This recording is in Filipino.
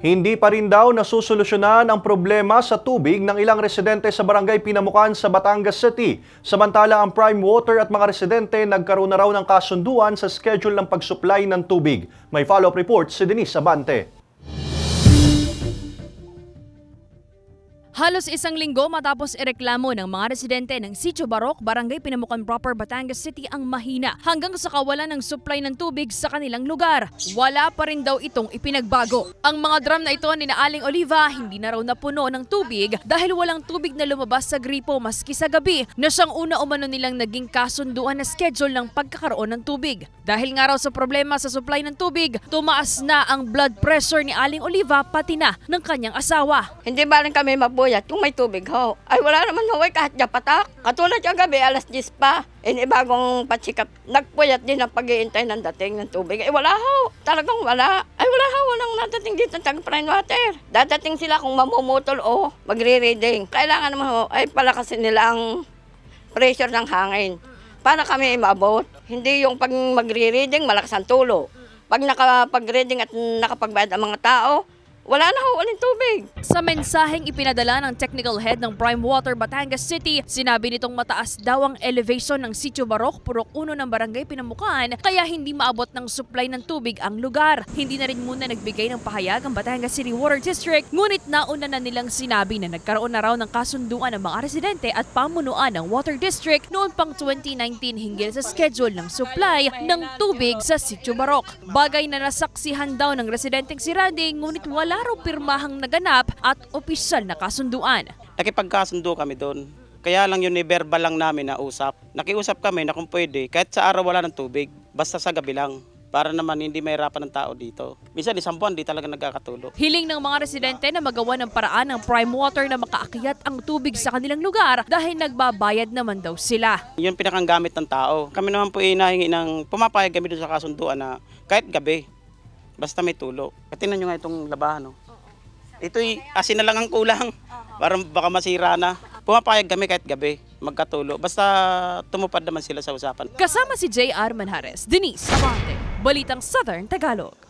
Hindi pa rin daw nasusolusyonan ang problema sa tubig ng ilang residente sa barangay Pinamukan sa Batangas City. Samantala ang Prime Water at mga residente nagkaroon na raw ng kasunduan sa schedule ng pagsupply ng tubig. May follow-up report si Denise Abante. Halos isang linggo matapos ireklamo ng mga residente ng Sitio Barok, Barangay Pinamukan Proper, Batangas City ang mahina hanggang sa kawalan ng supply ng tubig sa kanilang lugar. Wala pa rin daw itong ipinagbago. Ang mga drum na ito ni Naaling Oliva hindi na raw napuno ng tubig dahil walang tubig na lumabas sa gripo maski sa gabi na siyang una umano nilang naging kasunduan na schedule ng pagkakaroon ng tubig. Dahil nga raw sa problema sa supply ng tubig, tumaas na ang blood pressure ni Aling Oliva pati na ng kanyang asawa. Hindi ba rin kami mabuhay sibuyat kung may tubig ho. Ay wala naman ho, ay kahit yapatak. Katulad yung gabi, alas 10 pa. Inibagong patsikap, nagpuyat din ang pag-iintay ng dating ng tubig. Ay wala ho, talagang wala. Ay wala ho, walang natating dito ng tag-prime water. Dadating sila kung mamumutol o magre-reading. Kailangan naman ho, ay palakasin nila ang pressure ng hangin para kami maabot. Hindi yung pag magre-reading, malakas ang tulo. Pag nakapag-reading at nakapagbayad ang mga tao, wala na ho aling tubig. Sa mensaheng ipinadala ng technical head ng Prime Water Batangas City, sinabi nitong mataas daw ang elevation ng Sitio Barok, Purok 1 ng barangay Pinamukaan, kaya hindi maabot ng supply ng tubig ang lugar. Hindi na rin muna nagbigay ng pahayag ang Batangas City Water District, ngunit nauna na nilang sinabi na nagkaroon na raw ng kasunduan ng mga residente at pamunuan ng Water District noon pang 2019 hinggil sa schedule ng supply ng tubig sa Sitio Barok. Bagay na nasaksihan daw ng residenteng si Randy, ngunit wala araw-pirmahang naganap at opisyal na kasunduan. Nakipagkasundo kami doon. Kaya lang yun, verbal eh, lang namin na usap. Nakiusap kami na kung pwede, kahit sa araw wala ng tubig, basta sa gabi lang para naman hindi mahirapan ng tao dito. Minsan isang buwan di talaga nagkakatulog. Hiling ng mga residente na magawa ng paraan ng prime water na makaakyat ang tubig sa kanilang lugar dahil nagbabayad naman daw sila. Yun pinakang gamit ng tao. Kami naman po inahingi ng pumapayag kami doon sa kasunduan na kahit gabi Basta may tulo. Tingnan nyo nga itong labahan. Oh. Ito'y asin na lang ang kulang. Para baka masira na. Pumapayag kami kahit gabi. Magkatulo. Basta tumupad naman sila sa usapan. Kasama si J.R. Manhares, Denise Sabante, Balitang Southern Tagalog.